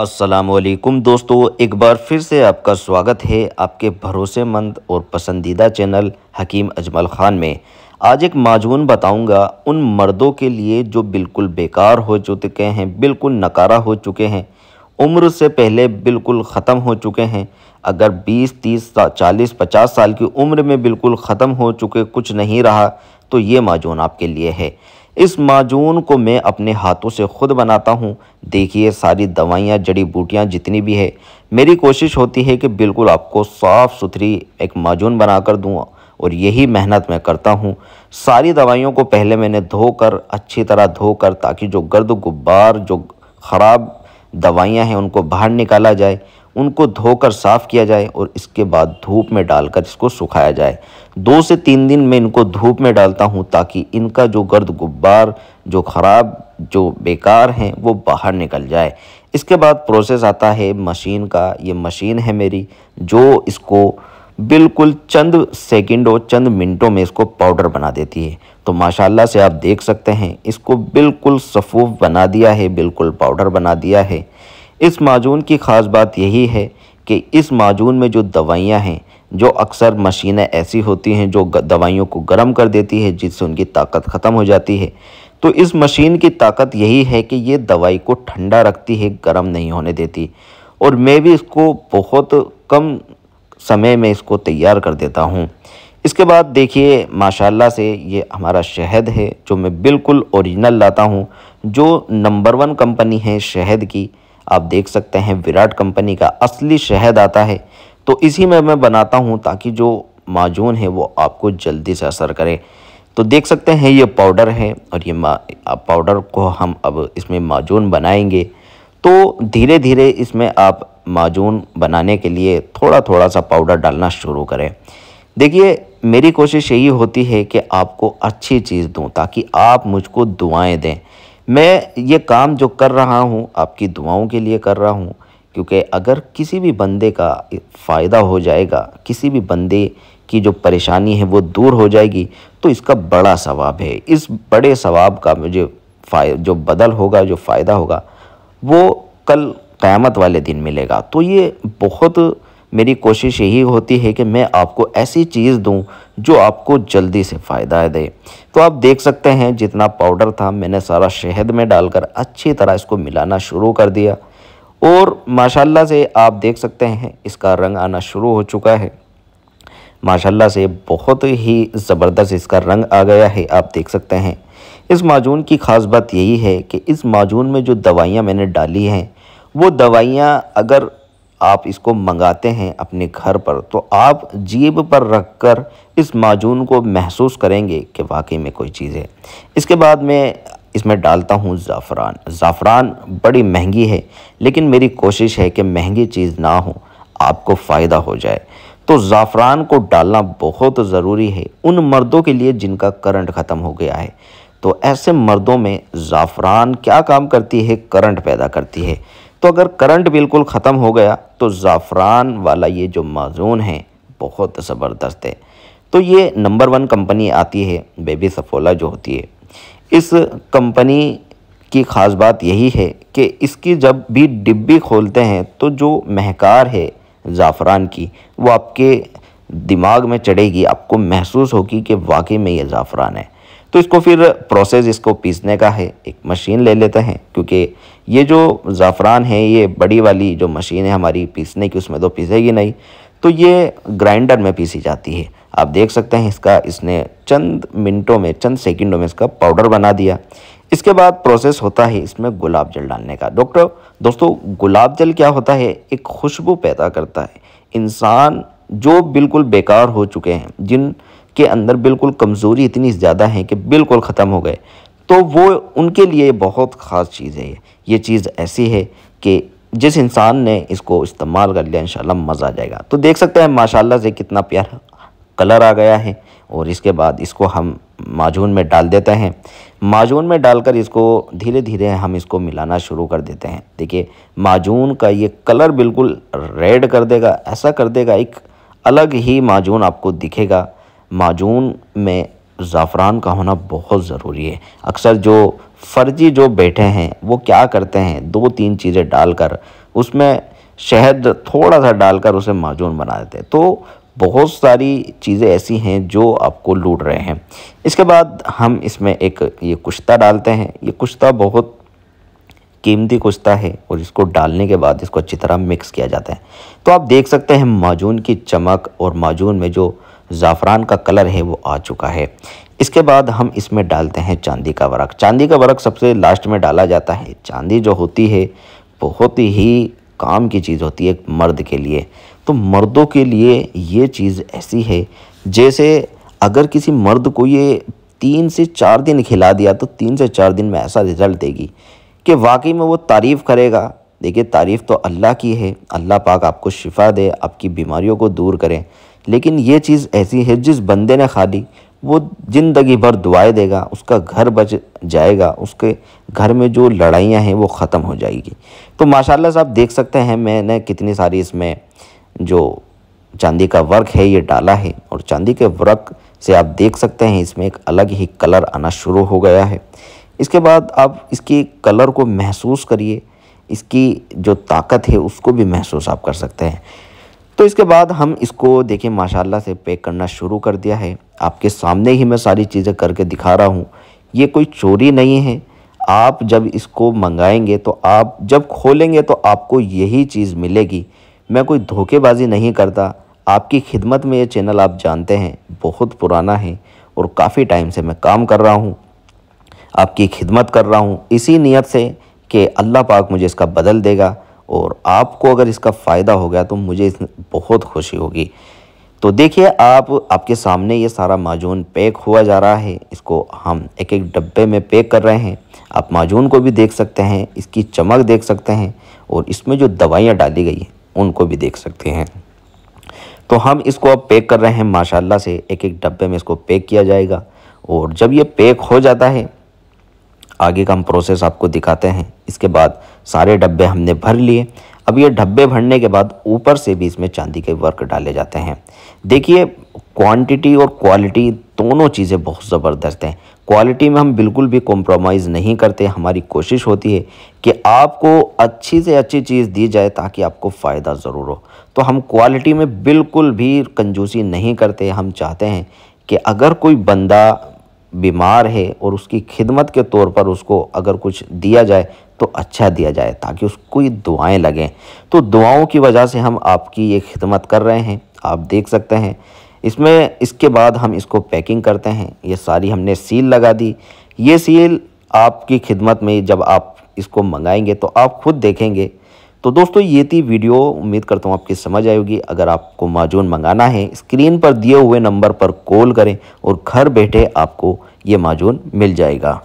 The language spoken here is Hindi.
असलकुम दोस्तों एक बार फिर से आपका स्वागत है आपके भरोसेमंद और पसंदीदा चैनल हकीम अजमल ख़ान में आज एक माजून बताऊंगा उन मर्दों के लिए जो बिल्कुल बेकार हो चुके हैं बिल्कुल नकारा हो चुके हैं उम्र से पहले बिल्कुल ख़त्म हो चुके हैं अगर 20, 30, 40, 50 साल की उम्र में बिल्कुल ख़त्म हो चुके कुछ नहीं रहा तो ये माजून आपके लिए है इस माजून को मैं अपने हाथों से खुद बनाता हूँ देखिए सारी दवाइयाँ जड़ी बूटियाँ जितनी भी है मेरी कोशिश होती है कि बिल्कुल आपको साफ़ सुथरी एक माजून बनाकर दूँ और यही मेहनत मैं करता हूँ सारी दवाइयों को पहले मैंने धोकर अच्छी तरह धोकर ताकि जो गर्द गुब्बार जो ख़राब दवाइयाँ हैं उनको बाहर निकाला जाए उनको धोकर साफ़ किया जाए और इसके बाद धूप में डालकर इसको सुखाया जाए दो से तीन दिन में इनको धूप में डालता हूँ ताकि इनका जो गर्द गुब्बार जो ख़राब जो बेकार हैं वो बाहर निकल जाए इसके बाद प्रोसेस आता है मशीन का ये मशीन है मेरी जो इसको बिल्कुल चंद सेकंड और चंद मिनटों में इसको पाउडर बना देती है तो माशाल्लाह से आप देख सकते हैं इसको बिल्कुल सफ़ूफ बना दिया है बिल्कुल पाउडर बना दिया है इस माजून की ख़ास बात यही है कि इस माजून में जो दवाइयाँ हैं जो अक्सर मशीनें ऐसी होती हैं जो दवाइयों को गर्म कर देती है जिससे उनकी ताकत ख़त्म हो जाती है तो इस मशीन की ताकत यही है कि ये दवाई को ठंडा रखती है गर्म नहीं होने देती और मैं भी इसको बहुत कम समय में इसको तैयार कर देता हूँ इसके बाद देखिए माशाल्लाह से ये हमारा शहद है जो मैं बिल्कुल ओरिजिनल लाता हूँ जो नंबर वन कंपनी है शहद की आप देख सकते हैं विराट कंपनी का असली शहद आता है तो इसी में मैं बनाता हूँ ताकि जो माजून है वो आपको जल्दी से असर करे तो देख सकते हैं ये पाउडर है और ये पाउडर को हम अब इसमें माजून बनाएंगे तो धीरे धीरे इसमें आप माजून बनाने के लिए थोड़ा थोड़ा सा पाउडर डालना शुरू करें देखिए मेरी कोशिश यही होती है कि आपको अच्छी चीज़ दूं ताकि आप मुझको दुआएं दें मैं ये काम जो कर रहा हूँ आपकी दुआओं के लिए कर रहा हूँ क्योंकि अगर किसी भी बंदे का फ़ायदा हो जाएगा किसी भी बंदे की जो परेशानी है वो दूर हो जाएगी तो इसका बड़ा सवाब है इस बड़े सवाब का मुझे जो बदल होगा जो फ़ायदा होगा वो कल क़्यामत वाले दिन मिलेगा तो ये बहुत मेरी कोशिश यही होती है कि मैं आपको ऐसी चीज़ दूँ जो आपको जल्दी से फ़ायदा दे तो आप देख सकते हैं जितना पाउडर था मैंने सारा शहद में डालकर अच्छी तरह इसको मिलाना शुरू कर दिया और माशाल्लाह से आप देख सकते हैं इसका रंग आना शुरू हो चुका है माशाल्लाह से बहुत ही ज़बरदस्त इसका रंग आ गया है आप देख सकते हैं इस माजून की ख़ास बात यही है कि इस माजून में जो दवाइयाँ मैंने डाली हैं वो दवाइयाँ अगर आप इसको मंगाते हैं अपने घर पर तो आप जीभ पर रख कर इस माजून को महसूस करेंगे कि वाकई में कोई चीज़ है इसके बाद में इसमें डालता हूँ ज़ाफ़रान ज़ाफ़रान बड़ी महंगी है लेकिन मेरी कोशिश है कि महंगी चीज़ ना हो आपको फ़ायदा हो जाए तो ज़ाफ़रान को डालना बहुत ज़रूरी है उन मर्दों के लिए जिनका करंट ख़त्म हो गया है तो ऐसे मर्दों में ज़ाफ़रान क्या काम करती है करंट पैदा करती है तो अगर करंट बिल्कुल ख़त्म हो गया तो ज़ाफ़रान वाला ये जो माजून है बहुत ज़बरदस्त है तो ये नंबर वन कंपनी आती है बेबी सफोला जो होती है इस कंपनी की ख़ास बात यही है कि इसकी जब भी डिब्बी खोलते हैं तो जो महकार है ज़ाफ़रान की वो आपके दिमाग में चढ़ेगी आपको महसूस होगी कि वाकई में ये ज़ाफ़रान है तो इसको फिर प्रोसेस इसको पीसने का है एक मशीन ले लेते हैं क्योंकि ये जो ज़ाफ़रान है ये बड़ी वाली जो मशीन है हमारी पीसने की उसमें तो पीसेगी नहीं तो ये ग्राइंडर में पीसी जाती है आप देख सकते हैं इसका इसने चंद मिनटों में चंद सेकंडों में इसका पाउडर बना दिया इसके बाद प्रोसेस होता है इसमें गुलाब जल डालने का डॉक्टर दोस्तों गुलाब जल क्या होता है एक खुशबू पैदा करता है इंसान जो बिल्कुल बेकार हो चुके हैं जिन के अंदर बिल्कुल कमज़ोरी इतनी ज़्यादा है कि बिल्कुल ख़त्म हो गए तो वो उनके लिए बहुत ख़ास चीज़ है ये चीज़ ऐसी है कि जिस इंसान ने इसको इस्तेमाल कर लिया इंशाल्लाह मज़ा आ जाएगा तो देख सकते हैं माशाल्लाह से कितना प्यारा कलर आ गया है और इसके बाद इसको हम माजून में डाल देते हैं माजून में डालकर इसको धीरे धीरे हम इसको मिलाना शुरू कर देते हैं देखिए माजून का ये कलर बिल्कुल रेड कर देगा ऐसा कर देगा एक अलग ही माजून आपको दिखेगा माजून में ज़ाफ़रान का होना बहुत ज़रूरी है अक्सर जो फर्जी जो बैठे हैं वो क्या करते हैं दो तीन चीज़ें डालकर उसमें शहद थोड़ा सा डालकर उसे माजून बना देते हैं तो बहुत सारी चीज़ें ऐसी हैं जो आपको लूट रहे हैं इसके बाद हम इसमें एक ये कुश्ता डालते हैं ये कुश्ता बहुत कीमती कुश्ता है और इसको डालने के बाद इसको अच्छी तरह मिक्स किया जाता है तो आप देख सकते हैं माजून की चमक और माजून में जो ज़ाफ़रान का कलर है वो आ चुका है इसके बाद हम इसमें डालते हैं चांदी का वर्क़ चांदी का वर्क सबसे लास्ट में डाला जाता है चांदी जो होती है बहुत ही काम की चीज़ होती है मर्द के लिए तो मर्दों के लिए ये चीज़ ऐसी है जैसे अगर किसी मर्द को ये तीन से चार दिन खिला दिया तो तीन से चार दिन में ऐसा रिज़ल्ट देगी कि वाकई में वो तारीफ़ करेगा देखिए तारीफ़ तो अल्लाह की है अल्लाह पाक आपको शिफा दे आपकी बीमारियों को दूर करें लेकिन ये चीज़ ऐसी है जिस बंदे ने खाली वो ज़िंदगी भर दुआएं देगा उसका घर बच जाएगा उसके घर में जो लड़ाइयाँ हैं वो ख़त्म हो जाएगी तो माशाल्लाह साहब देख सकते हैं मैंने कितनी सारी इसमें जो चांदी का वर्क है ये डाला है और चांदी के वर्क से आप देख सकते हैं इसमें एक अलग ही कलर आना शुरू हो गया है इसके बाद आप इसकी कलर को महसूस करिए इसकी जो ताकत है उसको भी महसूस आप कर सकते हैं तो इसके बाद हम इसको देखिए माशाल्लाह से पैक करना शुरू कर दिया है आपके सामने ही मैं सारी चीज़ें करके दिखा रहा हूँ ये कोई चोरी नहीं है आप जब इसको मंगाएंगे तो आप जब खोलेंगे तो आपको यही चीज़ मिलेगी मैं कोई धोखेबाजी नहीं करता आपकी खिदमत में ये चैनल आप जानते हैं बहुत पुराना है और काफ़ी टाइम से मैं काम कर रहा हूँ आपकी खिदमत कर रहा हूँ इसी नीयत से कि अल्लाह पाक मुझे इसका बदल देगा और आपको अगर इसका फ़ायदा हो गया तो मुझे इस बहुत खुशी होगी तो देखिए आप आपके सामने ये सारा माजून पैक हुआ जा रहा है इसको हम एक एक डब्बे में पैक कर रहे हैं आप माजून को भी देख सकते हैं इसकी चमक देख सकते हैं और इसमें जो दवाइयाँ डाली गई हैं उनको भी देख सकते हैं तो हम इसको अब पैक कर रहे हैं माशाल्लाह से एक एक डब्बे में इसको पैक किया जाएगा और जब ये पैक हो जाता है आगे का हम प्रोसेस आपको दिखाते हैं इसके बाद सारे डब्बे हमने भर लिए अब ये डब्बे भरने के बाद ऊपर से भी इसमें चांदी के वर्क डाले जाते हैं देखिए क्वांटिटी और क्वालिटी दोनों चीज़ें बहुत ज़बरदस्त हैं क्वालिटी में हम बिल्कुल भी कॉम्प्रोमाइज़ नहीं करते हमारी कोशिश होती है कि आपको अच्छी से अच्छी चीज़ दी जाए ताकि आपको फ़ायदा ज़रूर हो तो हम क्वालिटी में बिल्कुल भी कंजूसी नहीं करते हम चाहते हैं कि अगर कोई बंदा बीमार है और उसकी खिदमत के तौर पर उसको अगर कुछ दिया जाए तो अच्छा दिया जाए ताकि उसको ये दुआएं लगें तो दुआओं की वजह से हम आपकी ये खिदमत कर रहे हैं आप देख सकते हैं इसमें इसके बाद हम इसको पैकिंग करते हैं ये सारी हमने सील लगा दी ये सील आपकी खिदमत में जब आप इसको मंगाएंगे तो आप खुद देखेंगे तो दोस्तों ये थी वीडियो उम्मीद करता हूँ आपकी समझ आएगी अगर आपको माजून मंगाना है स्क्रीन पर दिए हुए नंबर पर कॉल करें और घर बैठे आपको ये माजून मिल जाएगा